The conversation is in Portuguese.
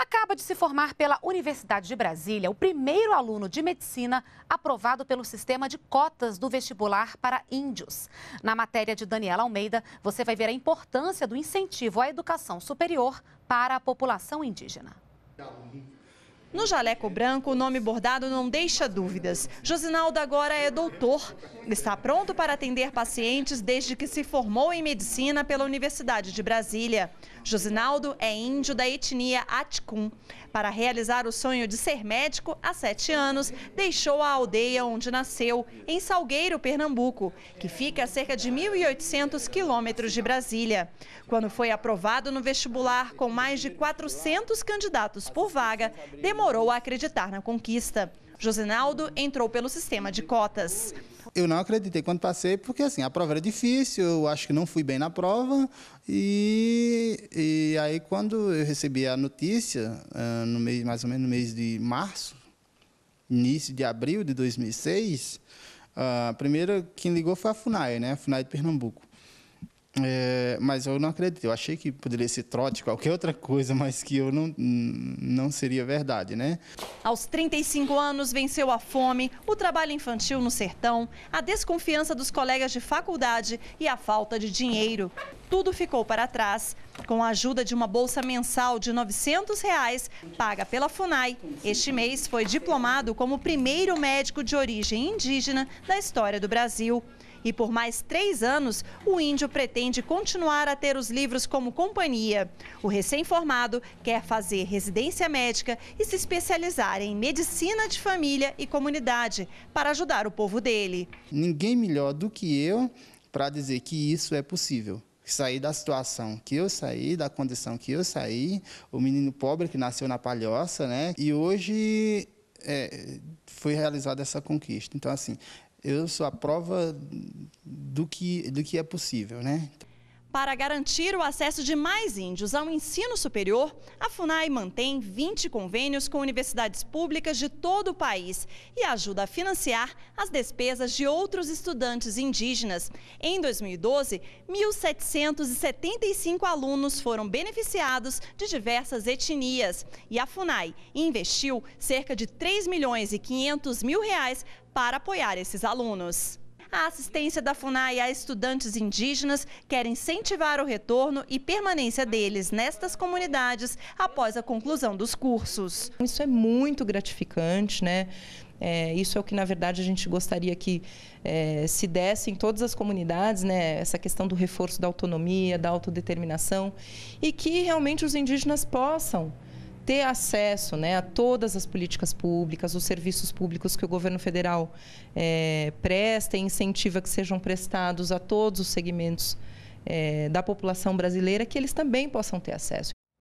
Acaba de se formar pela Universidade de Brasília o primeiro aluno de medicina aprovado pelo sistema de cotas do vestibular para índios. Na matéria de Daniela Almeida, você vai ver a importância do incentivo à educação superior para a população indígena. No jaleco branco, o nome bordado não deixa dúvidas. Josinaldo agora é doutor. Está pronto para atender pacientes desde que se formou em medicina pela Universidade de Brasília. Josinaldo é índio da etnia Atkun. Para realizar o sonho de ser médico, há sete anos, deixou a aldeia onde nasceu, em Salgueiro, Pernambuco, que fica a cerca de 1.800 quilômetros de Brasília. Quando foi aprovado no vestibular, com mais de 400 candidatos por vaga, demorou demorou a acreditar na conquista. Josinaldo entrou pelo sistema de cotas. Eu não acreditei quando passei, porque assim, a prova era difícil, eu acho que não fui bem na prova. E, e aí quando eu recebi a notícia, ah, no mês, mais ou menos no mês de março, início de abril de 2006, ah, a primeira que ligou foi a FUNAI, né? A FUNAI de Pernambuco. É, mas eu não acredito. Eu achei que poderia ser trote, qualquer outra coisa, mas que eu não, não seria verdade, né? Aos 35 anos, venceu a fome, o trabalho infantil no sertão, a desconfiança dos colegas de faculdade e a falta de dinheiro tudo ficou para trás. Com a ajuda de uma bolsa mensal de R$ 900, reais, paga pela FUNAI, este mês foi diplomado como o primeiro médico de origem indígena da história do Brasil. E por mais três anos, o índio pretende continuar a ter os livros como companhia. O recém-formado quer fazer residência médica e se especializar em medicina de família e comunidade para ajudar o povo dele. Ninguém melhor do que eu para dizer que isso é possível sair da situação que eu saí, da condição que eu saí, o menino pobre que nasceu na palhoça, né? E hoje é, foi realizada essa conquista. Então, assim, eu sou a prova do que, do que é possível, né? Para garantir o acesso de mais índios ao ensino superior, a FUNAI mantém 20 convênios com universidades públicas de todo o país e ajuda a financiar as despesas de outros estudantes indígenas. Em 2012, 1.775 alunos foram beneficiados de diversas etnias e a FUNAI investiu cerca de 3 milhões e 500 mil reais para apoiar esses alunos. A assistência da FUNAI a estudantes indígenas quer incentivar o retorno e permanência deles nestas comunidades após a conclusão dos cursos. Isso é muito gratificante, né? É, isso é o que, na verdade, a gente gostaria que é, se desse em todas as comunidades, né, essa questão do reforço da autonomia, da autodeterminação, e que realmente os indígenas possam ter acesso né, a todas as políticas públicas, os serviços públicos que o governo federal é, presta e incentiva que sejam prestados a todos os segmentos é, da população brasileira, que eles também possam ter acesso.